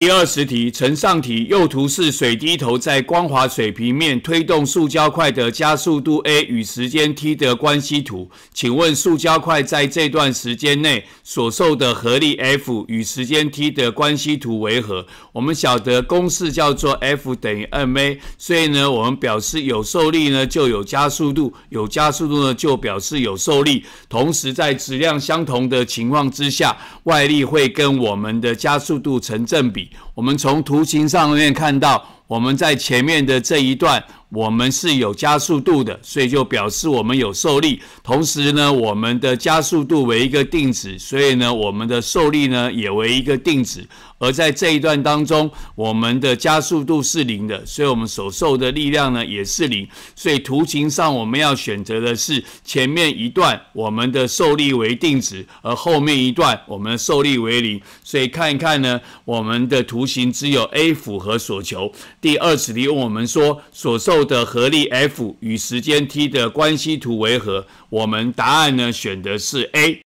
第二十题，成上题右图是水滴头在光滑水平面推动塑胶块的加速度 a 与时间 t 的关系图。请问塑胶块在这段时间内所受的合力 F 与时间 t 的关系图为何？我们晓得公式叫做 F 等于 ma，所以呢，我们表示有受力呢就有加速度，有加速度呢就表示有受力。同时在质量相同的情况之下，外力会跟我们的加速度成正比。我们从图形上面看到。我们在前面的这一段，我们是有加速度的，所以就表示我们有受力。同时呢，我们的加速度为一个定值，所以呢，我们的受力呢也为一个定值。而在这一段当中，我们的加速度是零的，所以我们所受的力量呢也是零。所以图形上我们要选择的是前面一段我们的受力为定值，而后面一段我们的受力为零。所以看一看呢，我们的图形只有 A 符合所求。第二十题问我们说所受的合力 F 与时间 t 的关系图为何？我们答案呢选的是 A。